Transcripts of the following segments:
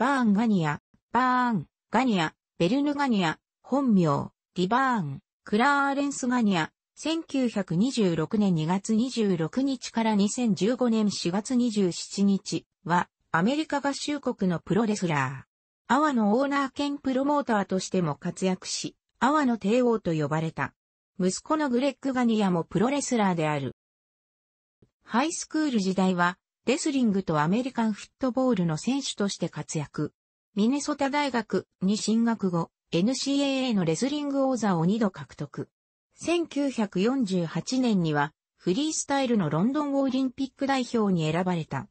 バーンガニア、バーン、ガニア、ベルヌガニア、本名、ディバーン、クラーレンスガニア、1926年2月26日から2015年4月27日は、アメリカ合衆国のプロレスラー。アワのオーナー兼プロモーターとしても活躍し、アワの帝王と呼ばれた。息子のグレッグ・ガニアもプロレスラーである。ハイスクール時代は、レスリングとアメリカンフットボールの選手として活躍。ミネソタ大学に進学後、NCAA のレスリング王座を2度獲得。1948年には、フリースタイルのロンドンオリンピック代表に選ばれた。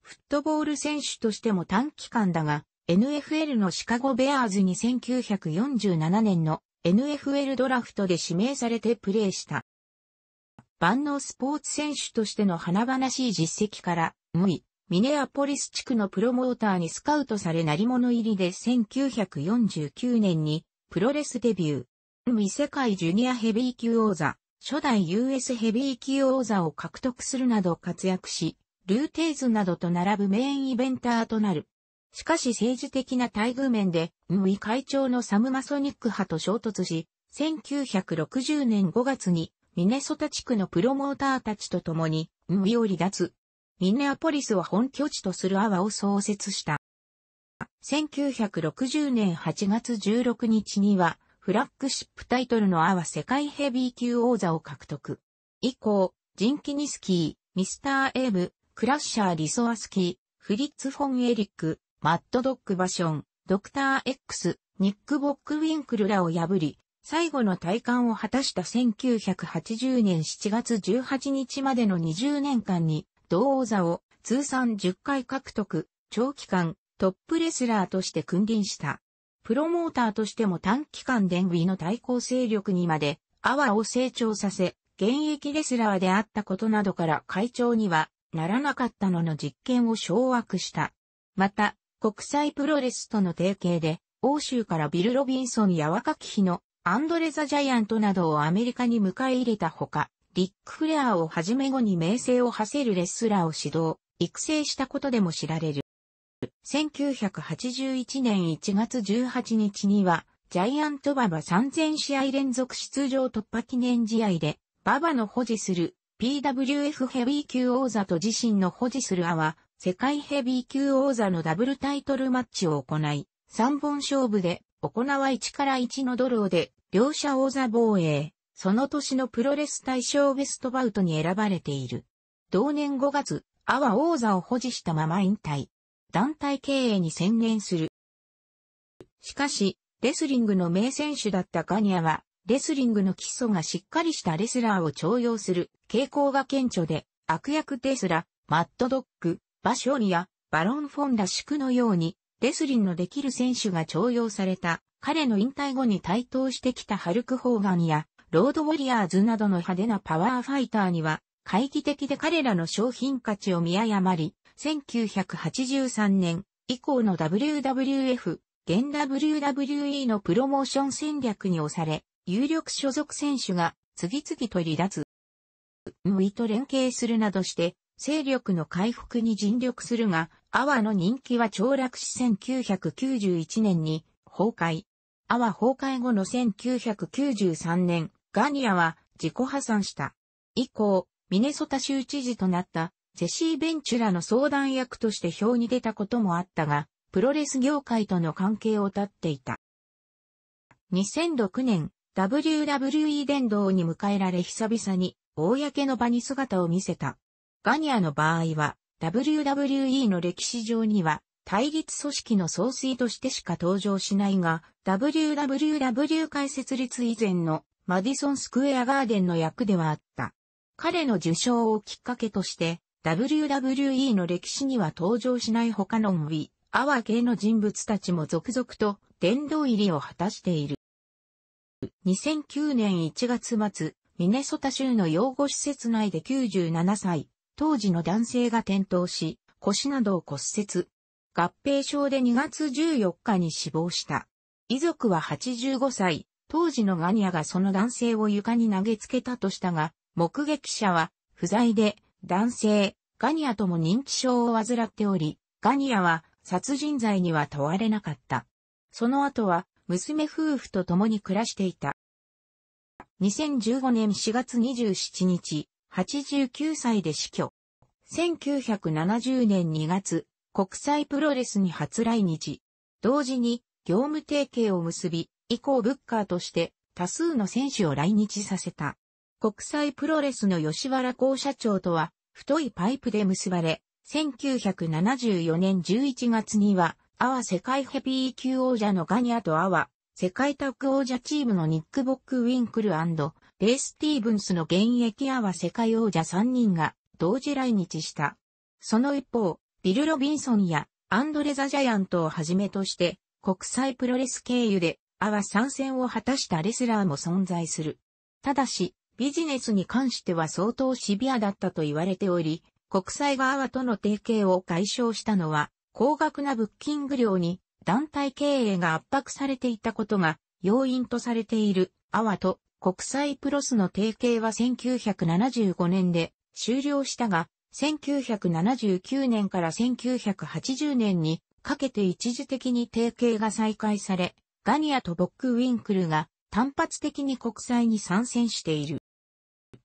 フットボール選手としても短期間だが、NFL のシカゴベアーズに1947年の NFL ドラフトで指名されてプレーした。万能スポーツ選手としての華々しい実績から、無イ、ミネアポリス地区のプロモーターにスカウトされ鳴り物入りで1949年にプロレスデビュー。無意世界ジュニアヘビー級王座、初代 US ヘビー級王座を獲得するなど活躍し、ルーテイズなどと並ぶメインイベンターとなる。しかし政治的な待遇面で、無イ会長のサムマソニック派と衝突し、1960年5月にミネソタ地区のプロモーターたちと共に、無イを離脱。ミネアポリスを本拠地とするアワを創設した。1960年8月16日には、フラッグシップタイトルのアワ世界ヘビー級王座を獲得。以降、ジンキニスキー、ミスターエーブ、クラッシャー・リソアスキー、フリッツ・フォン・エリック、マッドドッグ・バション、ドクター X、ニック・ボック・ウィンクルらを破り、最後の体感を果たした1980年7月18日までの20年間に、同王座を通算10回獲得、長期間トップレスラーとして君臨した。プロモーターとしても短期間でンウの対抗勢力にまで、アワを成長させ、現役レスラーであったことなどから会長にはならなかったのの実験を掌握した。また、国際プロレスとの提携で、欧州からビル・ロビンソンや若き日のアンドレザ・ジャイアントなどをアメリカに迎え入れたほか、リック・フレアをはじめ後に名声を馳せるレスラーを指導、育成したことでも知られる。1981年1月18日には、ジャイアントババ3000試合連続出場突破記念試合で、ババの保持する PWF ヘビー級王座と自身の保持するアは、世界ヘビー級王座のダブルタイトルマッチを行い、3本勝負で行わ1から1のドローで、両者王座防衛。その年のプロレス大賞ベストバウトに選ばれている。同年5月、阿波王座を保持したまま引退。団体経営に専念する。しかし、レスリングの名選手だったガニアは、レスリングの基礎がしっかりしたレスラーを徴用する傾向が顕著で、悪役テスラ、マッドドッグ、バショニア、バロン・フォンら宿のように、レスリングのできる選手が徴用された、彼の引退後に台頭してきたハルク・ホーガンや、ロードウォリアーズなどの派手なパワーファイターには、会議的で彼らの商品価値を見誤り、1983年以降の WWF、現 WWE のプロモーション戦略に押され、有力所属選手が次々と離脱。ムイと連携するなどして、勢力の回復に尽力するが、アワの人気は凋落し1991年に崩壊。アワ崩壊後の1993年、ガニアは自己破産した。以降、ミネソタ州知事となったジェシー・ベンチュラの相談役として表に出たこともあったが、プロレス業界との関係を断っていた。2006年、WWE 殿堂に迎えられ久々に、公の場に姿を見せた。ガニアの場合は、WWE の歴史上には、対立組織の総帥としてしか登場しないが、WWW 解説率以前のマディソンスクエアガーデンの役ではあった。彼の受賞をきっかけとして、WWE の歴史には登場しない他のムビ、アワ系の人物たちも続々と殿堂入りを果たしている。2009年1月末、ミネソタ州の養護施設内で97歳、当時の男性が転倒し、腰などを骨折。合併症で2月14日に死亡した。遺族は85歳、当時のガニアがその男性を床に投げつけたとしたが、目撃者は不在で、男性、ガニアとも認知症を患っており、ガニアは殺人罪には問われなかった。その後は娘夫婦と共に暮らしていた。2015年4月27日、89歳で死去。1970年2月、国際プロレスに初来日。同時に業務提携を結び、以降ブッカーとして多数の選手を来日させた。国際プロレスの吉原校社長とは太いパイプで結ばれ、1974年11月には、阿波世界ヘビー級王者のガニアとアワ、世界タッグ王者チームのニック・ボック・ウィンクルレイ・スティーブンスの現役アワ世界王者3人が同時来日した。その一方、ビル・ロビンソンやアンドレ・ザ・ジャイアントをはじめとして国際プロレス経由でアは参戦を果たしたレスラーも存在する。ただし、ビジネスに関しては相当シビアだったと言われており、国際側ワとの提携を解消したのは、高額なブッキング料に団体経営が圧迫されていたことが要因とされている、アワと国際プロスの提携は1975年で終了したが、1979年から1980年にかけて一時的に提携が再開され、ガニアとボックウィンクルが単発的に国際に参戦している。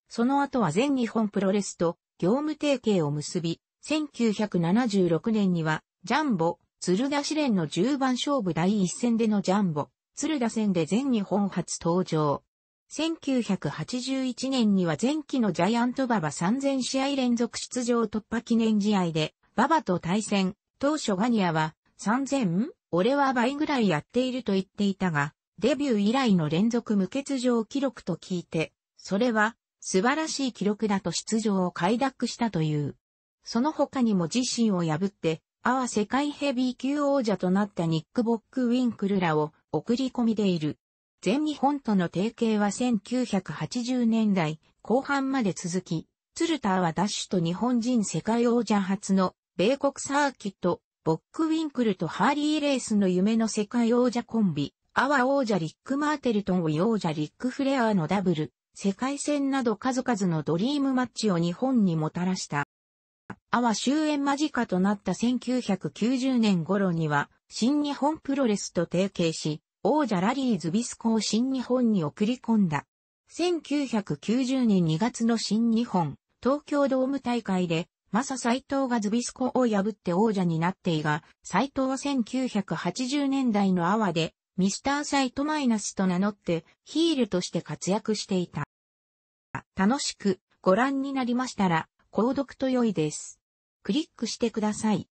その後は全日本プロレスと業務提携を結び、1976年にはジャンボ、鶴田試練の10番勝負第一戦でのジャンボ、鶴田戦で全日本初登場。1981年には前期のジャイアント馬場3000試合連続出場突破記念試合で、馬場と対戦、当初ガニアは3000俺は倍ぐらいやっていると言っていたが、デビュー以来の連続無欠場記録と聞いて、それは素晴らしい記録だと出場を快諾したという。その他にも自身を破って、あわ。世界ヘビー級王者となったニック・ボック・ウィンクルらを送り込みでいる。全日本との提携は1980年代後半まで続き、ツルターはダッシュと日本人世界王者初の米国サーキットボックウィンクルとハーリーレースの夢の世界王者コンビ、アワ王者リック・マーテルトンを王者リック・フレアーのダブル、世界戦など数々のドリームマッチを日本にもたらした。アワ終焉間近となった1990年頃には、新日本プロレスと提携し、王者ラリーズビスコを新日本に送り込んだ。1990年2月の新日本、東京ドーム大会で、マサ斎藤がズビスコを破って王者になっていが、斎藤は1980年代のアワで、ミスターサイトマイナスと名乗って、ヒールとして活躍していた。楽しくご覧になりましたら、購読と良いです。クリックしてください。